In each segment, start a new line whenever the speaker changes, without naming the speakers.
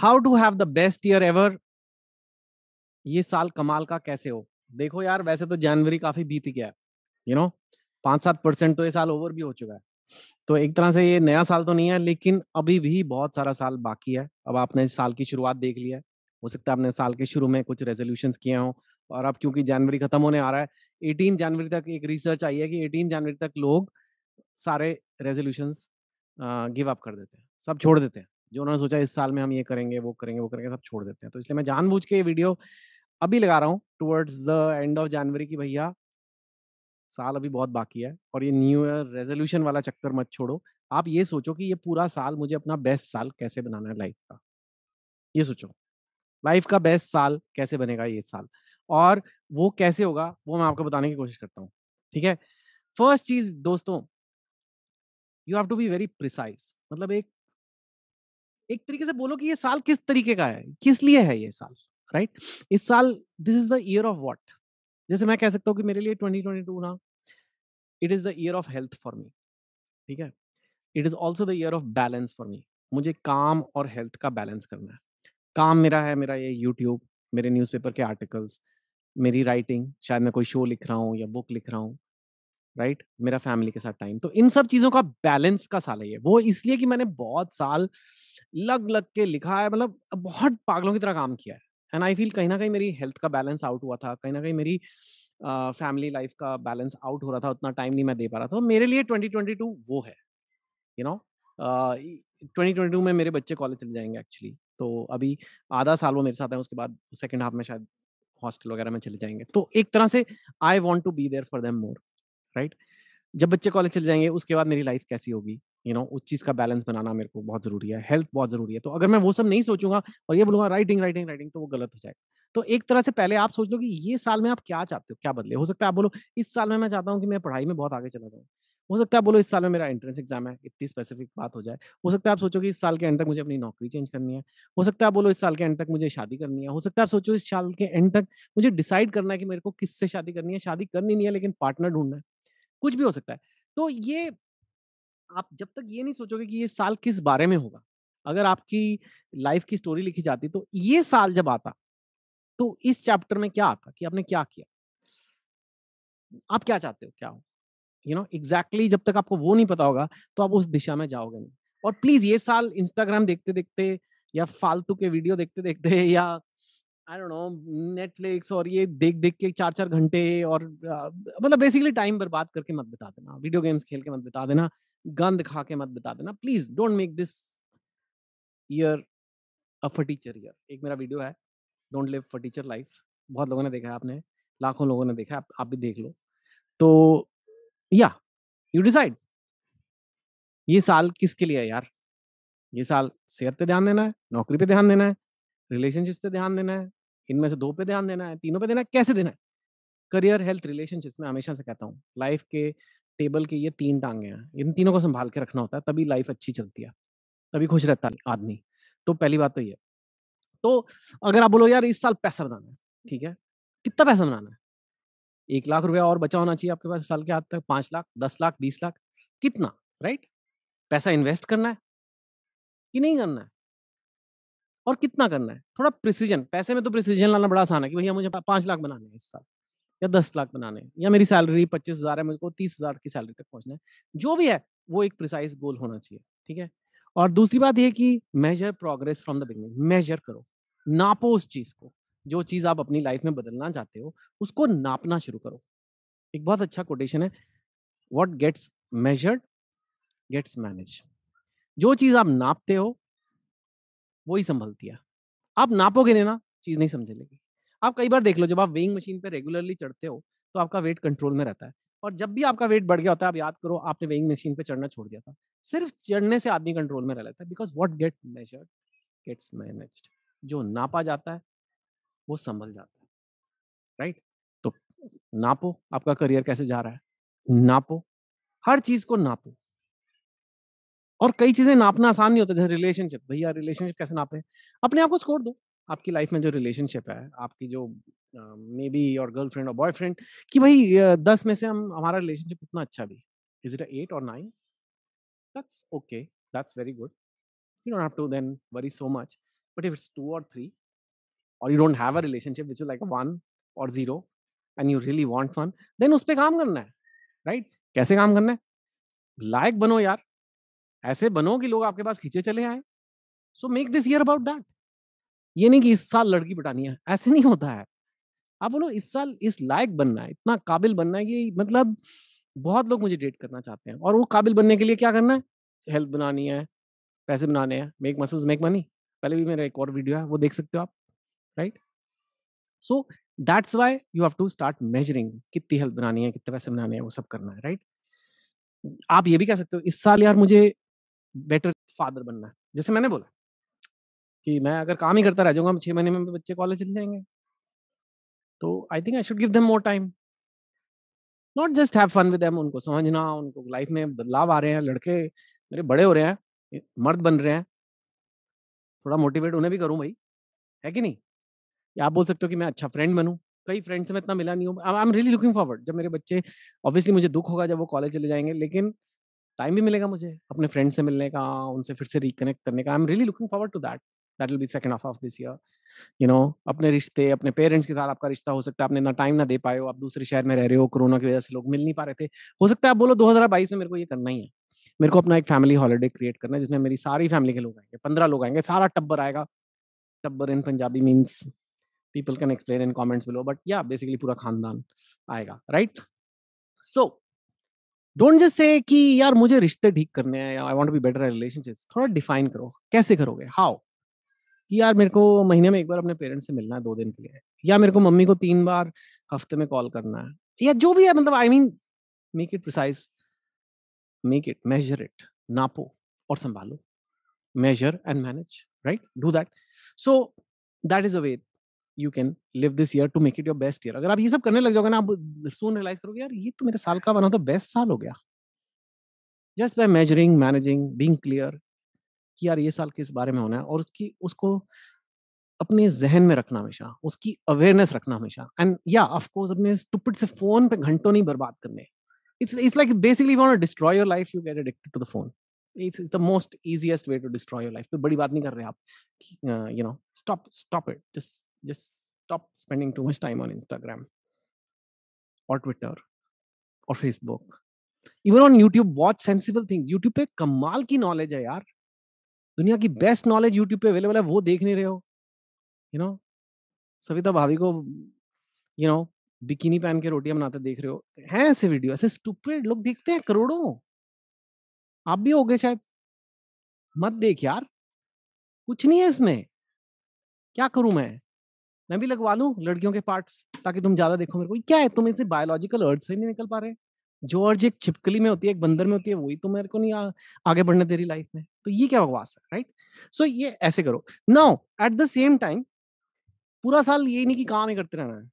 How to have the best year ever ये साल कमाल का कैसे हो देखो यार वैसे तो जनवरी काफी बीत गया यू नो पांच सात परसेंट तो ये साल ओवर भी हो चुका है तो एक तरह से ये नया साल तो नहीं है लेकिन अभी भी बहुत सारा साल बाकी है अब आपने इस साल की शुरुआत देख लिया है हो सकता है आपने साल के शुरू में कुछ रेजोल्यूशन किए हो और अब क्योंकि जनवरी खत्म होने आ रहा है 18 जनवरी तक एक रिसर्च आई है कि 18 जनवरी तक लोग सारे रेजोल्यूशन गिव अप कर देते हैं सब छोड़ देते हैं जो उन्होंने सोचा इस साल में हम ये करेंगे वो करेंगे वो करेंगे सब छोड़ देते हैं तो इसलिए मैं जानबूझ के ये वीडियो अभी लगा रहा हूँ towards the end of January की भैया साल अभी बहुत बाकी है और ये न्यू ईयर रेजोल्यूशन वाला चक्कर मत छोड़ो आप ये सोचो कि ये पूरा साल मुझे अपना बेस्ट साल कैसे बनाना है लाइफ का ये सोचो लाइफ का बेस्ट साल कैसे बनेगा ये साल और वो कैसे होगा वो मैं आपको बताने की कोशिश करता हूँ ठीक है फर्स्ट चीज दोस्तों you have to be very precise मतलब एक एक तरीके से बोलो कि ये साल किस तरीके का है किस लिए है ये साल राइट right? इस साल this is the year of what जैसे मैं कह सकता हूँ कि मेरे लिए 2022 ना it is the year of health for me ठीक है it is also the year of balance for me मुझे काम और हेल्थ का बैलेंस करना है काम मेरा है मेरा ये यूट्यूब मेरे न्यूज़पेपर के आर्टिकल्स मेरी राइटिंग शायद मैं कोई शो लिख रहा हूँ या बुक लिख रहा हूँ राइट right? मेरा फैमिली के साथ टाइम तो इन सब चीज़ों का बैलेंस का साल है ये वो इसलिए कि मैंने बहुत साल लग लग के लिखा है मतलब बहुत पागलों की तरह काम किया है एंड आई फील कहीं ना कहीं मेरी हेल्थ का बैलेंस आउट हुआ था कहीं ना कहीं मेरी फैमिली uh, लाइफ का बैलेंस आउट हो रहा था उतना टाइम नहीं मैं दे पा रहा था तो मेरे लिए 2022 वो है you know twenty twenty two में मेरे बच्चे कॉलेज चले जाएंगे एक्चुअली तो अभी आधा साल वो मेरे साथ है उसके बाद सेकेंड हाफ में शायद हॉस्टल वगैरह में चले जाएंगे तो एक तरह से I want to be there for them more right जब बच्चे कॉलेज चले जाएंगे उसके बाद मेरी लाइफ कैसी होगी यू नो उस चीज़ का बैलेंस बनाना मेरे को बहुत ज़रूरी है हेल्थ बहुत ज़रूरी है तो अगर मैं वो सब नहीं सोचूंगा और ये बोलूंगा राइटिंग राइटिंग राइटिंग तो वो गलत हो जाएगा तो एक तरह से पहले आप सोच लो कि ये साल में आप क्या चाहते हो क्या बदले हो सकता है आप बोलो इस साल में मैं चाहता हूँ कि मैं पढ़ाई में बहुत आगे चला जाऊँ हो सकता है बोलो इस साल में मेरा एंट्रेंस एग्जाम है इतनी स्पेसिफिक बात हो जाए हो सकता है आप सोचो कि इस साल के एंड तक मुझे अपनी नौकरी चेंज करनी है हो सकता है आप बोलो इस साल के एंड तक मुझे शादी करनी है हो सकता है आप सोचो इस साल के एंड तक मुझे डिसाइड करना है कि मेरे को किससे शादी करनी है शादी करनी नहीं है लेकिन पार्टनर ढूंढना है कुछ भी हो सकता है तो ये आप जब तक ये नहीं सोचोगे कि ये साल किस बारे में होगा अगर आपकी लाइफ की स्टोरी लिखी जाती तो ये साल जब आता तो इस चैप्टर में क्या आता कि आपने क्या किया आप क्या चाहते हो क्या हो यू नो एग्जैक्टली जब तक आपको वो नहीं पता होगा तो आप उस दिशा में जाओगे नहीं और प्लीज ये साल इंस्टाग्राम देखते देखते या फालतू के वीडियो देखते देखते या आई डोंट नो नेटफ्लिक्स और ये देख देख के चार चार घंटे और मतलब बेसिकली टाइम बर्बाद करके मत बिता देना वीडियो गेम्स खेल के मत बिता देना गंद खा के मत बता देना please don't make this year a फर्टीचर ईयर एक मेरा वीडियो है डोंट लिव फर्टीचर लाइफ बहुत लोगों ने देखा है आपने लाखों लोगों ने देखा है आप, आप भी देख लो तो या यू डिसाइड ये साल किसके लिए है यार ये साल सेहत पे ध्यान देना है नौकरी पे ध्यान देना है रिलेशनशिप पे ध्यान देना है इनमें से दो पे ध्यान देना है तीनों पे देना है कैसे देना है करियर हेल्थ रिलेशनशिप में हमेशा से कहता हूँ लाइफ के टेबल के ये तीन टांगे हैं इन तीनों को संभाल के रखना होता है तभी लाइफ अच्छी चलती है तभी खुश रहता है आदमी तो पहली बात तो ये तो अगर आप बोलो यार इस साल पैसा बनाना है ठीक है कितना पैसा बनाना है एक लाख रुपया और बचा होना चाहिए आपके पास साल के हाथ तक पांच लाख दस लाख बीस लाख कितना राइट पैसा इन्वेस्ट करना है कि नहीं करना है और कितना करना है थोड़ा प्रिसीजन पैसे में तो प्रिसीजन लाना बड़ा आसान है कि भैया मुझे पांच लाख बनाना है इस साल या दस लाख बनाने या मेरी सैलरी पच्चीस हज़ार है मुझको तीस हज़ार की सैलरी तक पहुंचना है जो भी है वो एक प्रिसाइज गोल होना चाहिए ठीक है और दूसरी बात यह कि measure progress from the beginning measure करो नापो उस चीज़ को जो चीज़ आप अपनी लाइफ में बदलना चाहते हो उसको नापना शुरू करो एक बहुत अच्छा कोटेशन है what gets measured gets manage जो चीज़ आप नापते हो वही संभलती है आप नापोगे नहीं ना चीज़ नहीं समझ लेगी आप कई बार देख लो जब आप वेइंग मशीन पर रेगुलरली चढ़ते हो तो आपका वेट कंट्रोल में रहता है और जब भी आपका वेट बढ़ गया होता है आप याद करो आपने वेइंग मशीन पर चढ़ना छोड़ दिया था सिर्फ चढ़ने से आदमी कंट्रोल में रह लेता है because what get measure gets manage जो नापा जाता है वो संभल जाता है राइट right? तो नापो आपका करियर कैसे जा रहा है नापो हर चीज को नापो और कई चीजें नापना आसान नहीं होता जैसे रिलेशनशिप भैया रिलेशनशिप कैसे नापे अपने आप को स्कोर दो आपकी लाइफ में जो रिलेशनशिप है आपकी जो मे बी और गर्लफ्रेंड और बॉयफ्रेंड कि भाई दस में से हम हमारा रिलेशनशिप उतना अच्छा भी इज इट एट और nine that's okay that's very good you don't have to then worry so much but if it's two और थ्री और you don't have a relationship which is like one और zero and you really want one then उस पर काम करना है right right? कैसे काम करना है लायक बनो यार ऐसे बनो कि लोग आपके पास खींचे चले आए so make this year about that ये नहीं कि इस साल लड़की बिटानी है ऐसे नहीं होता है आप बोलो इस साल इस लायक बनना है इतना काबिल बनना है कि मतलब बहुत लोग मुझे डेट करना चाहते हैं और वो काबिल बनने के लिए क्या करना है हेल्थ बनानी है पैसे बनाने हैं मेक मसल्स मेक मनी पहले भी मेरा एक और वीडियो है वो देख सकते हो आप right so that's why you have to start measuring कितनी हेल्थ बनानी है कितने पैसे बनाने हैं वो सब करना है राइट right? आप ये भी कह सकते हो इस साल यार मुझे बेटर फादर बनना है जैसे मैंने बोला कि मैं अगर काम ही करता रह जाऊंगा छः महीने में बच्चे कॉलेज चले जाएंगे तो I think I should give them more time not just have fun with them उनको समझना उनको लाइफ में बदलाव आ रहे हैं लड़के मेरे बड़े हो रहे हैं मर्द बन रहे हैं थोड़ा मोटिवेट उन्हें भी करूँ भाई है कि नहीं या आप बोल सकते हो कि मैं अच्छा फ्रेंड बनू कई फ्रेंड से मैं इतना मिला नहीं हूँ I am really looking forward जब मेरे बच्चे ऑब्वियसली मुझे दुख होगा जब वो कॉलेज चले जाएंगे लेकिन टाइम भी मिलेगा मुझे अपने फ्रेंड से मिलने का उनसे फिर से रिकनेक्ट करने का I am really looking forward to that that will be second half of this year you know अपने रिश्ते अपने पेरेंट्स के साथ आपका रिश्ता हो सकता है आपने इतना टाइम ना दे पाए हो आप दूसरे शहर में रह रहे हो कोरोना की वजह से लोग मिल नहीं पा रहे थे हो सकता है आप बोलो 2022 में मेरे को ये करना ही है मेरे को अपना एक फैमिली हॉलीडे क्रिएट करना है जिसमें मेरी सारी फैमिली के लोग आएंगे पंद्रह लोग आएंगे सारा टब्बर आएगा टब्बर in Punjabi means people can explain in comments below but yeah basically पूरा खानदान आएगा right so don't just say कि यार मुझे रिश्ते ठीक करने हैं I want to be better relationship थोड़ा डिफाइन करो कैसे करोगे हाउ कि यार मेरे को महीने में एक बार अपने पेरेंट्स से मिलना है दो दिन के लिए या मेरे को मम्मी को तीन बार हफ्ते में कॉल करना है या जो भी है मतलब I mean make it precise make it measure it नापो और संभालो measure and manage right do that so that is a way you can live this year to make it your best year अगर आप ये सब करने लग जाओगे ना आप सोन रियलाइज करोगे यार ये तो मेरे साल का बना तो बेस्ट साल हो गया just by measuring managing being clear कि यार ये साल किस बारे में होना है और उसकी उसको अपने जहन में रखना हमेशा उसकी अवेयरनेस रखना हमेशा एंड या ऑफकोर्स अपने स्टूपिड से फोन पे घंटों नहीं बर्बाद करने it's it's like basically want destroy your life you get addicted to the phone it's the most easiest way to destroy your life कोई बड़ी बात नहीं कर रहे आप you know stop stop it just just stop spending too much time on Instagram और Twitter और Facebook even on YouTube बहुत सेंसिबल थिंग्स यूट्यूब पे कमाल की नॉलेज है यार दुनिया की बेस्ट नॉलेज यूट्यूब पे अवेलेबल है वो देख नहीं रहे हो यू नो सविता भाभी को यू नो बिकिनी पहन के रोटियां बनाते देख रहे हो है ऐसे वीडियो ऐसे स्टूपेड लोग देखते हैं करोड़ों आप भी हो गए शायद मत देख यार कुछ नहीं है इसमें क्या करूं मैं मैं भी लगवा लूं लड़कियों के पार्ट्स ताकि तुम ज्यादा देखो मेरे को क्या है तुम इसे बायोलॉजिकल अर्थ से नहीं निकल पा रहे जो अर्ज एक छिपकली में होती है एक बंदर में होती है वही तो मेरे को नहीं आ, आगे बढ़ने दे रही लाइफ में तो ये क्या बकवास है राइट सो so, ये ऐसे करो now at the same time पूरा साल ये नहीं कि काम ही करते रहना है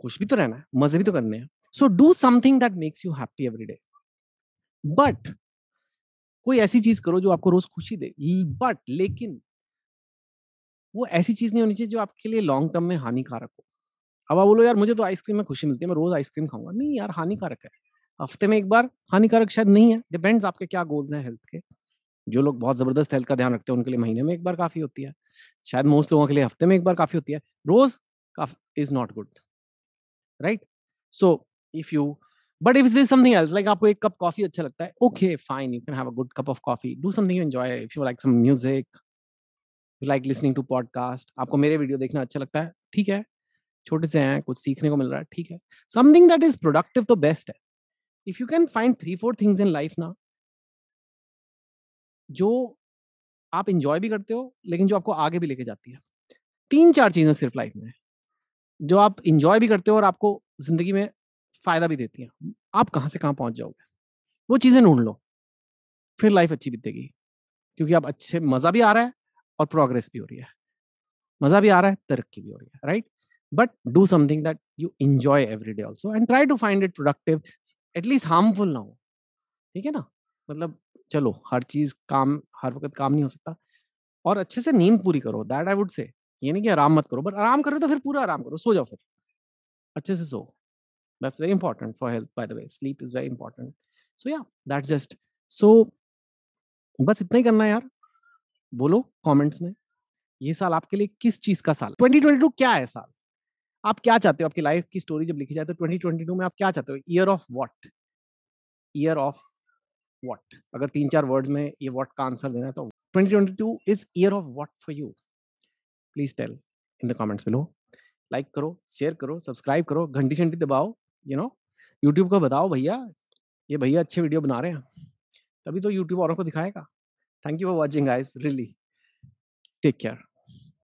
कुछ भी तो रहना है मजे भी तो करने हैं so do something that makes you happy every day but कोई ऐसी चीज करो जो आपको रोज खुशी दे बट लेकिन वो ऐसी चीज नहीं होनी चाहिए जो आपके लिए लॉन्ग टर्म में हानिकारक हो अब आप बोलो यार मुझे तो आइसक्रीम में खुशी मिलती है मैं रोज आइसक्रीम खाऊंगा नहीं यार हानिकारक है हफ्ते में एक बार हानिकारक शायद नहीं है डिपेंड्स आपके क्या गोल्स हैं हेल्थ के जो लोग बहुत जबरदस्त हेल्थ का ध्यान रखते हैं उनके लिए महीने में एक बार काफी होती है शायद मोस्ट लोगों के लिए हफ्ते में एक बार काफी होती है रोज is not good right so if you but if this something else like आपको एक कप कॉफी अच्छा लगता है okay fine you can have a good cup of coffee do something you enjoy if you like some music like listening to podcast आपको मेरे video देखना अच्छा लगता है ठीक है छोटे से हैं कुछ सीखने को मिल रहा है ठीक है समथिंग दैट इज प्रोडक्टिव तो बेस्ट है if you can find three four things in life ना जो आप इंजॉय भी करते हो लेकिन जो आपको आगे भी लेके जाती है तीन चार चीजें सिर्फ लाइफ में जो आप इंजॉय भी करते हो और आपको जिंदगी में फायदा भी देती हैं आप कहाँ से कहाँ पहुंच जाओगे वो चीजें ढूंढ लो फिर लाइफ अच्छी बीतेगी क्योंकि आप अच्छे मजा भी आ रहा है और प्रोग्रेस भी हो रही है मजा भी आ रहा है तरक्की भी हो रही है right but do something that you enjoy every day also and try to find it productive at least harmful ना हो ठीक है ना मतलब चलो हर चीज काम हर वक्त काम नहीं हो सकता और अच्छे से नींद पूरी करो दैट आई वुड से ये नहीं कि आराम मत करो बट आराम करो तो फिर पूरा आराम करो सो जाओ फिर अच्छे से so that's very important for health by the way sleep is very important so yeah that just so बस इतना ही करना है यार बोलो कॉमेंट्स में ये साल आपके लिए किस चीज का साल 2022 क्या है साल आप क्या चाहते हो आपकी लाइफ की स्टोरी जब लिखी जाए तो 2022 में आप क्या चाहते हो year of what year of what अगर तीन चार वर्ड्स में ये व्हाट का आंसर देना है तो 2022 is year of what for you please tell in the comments below like करो शेयर करो सब्सक्राइब करो घंटी शंटी दबाओ यू नो यूट्यूब को बताओ भैया ये भैया अच्छे वीडियो बना रहे हैं तभी तो यूट्यूब औरों को दिखाएगा थैंक यू फॉर वॉचिंग आईज रियली टेक केयर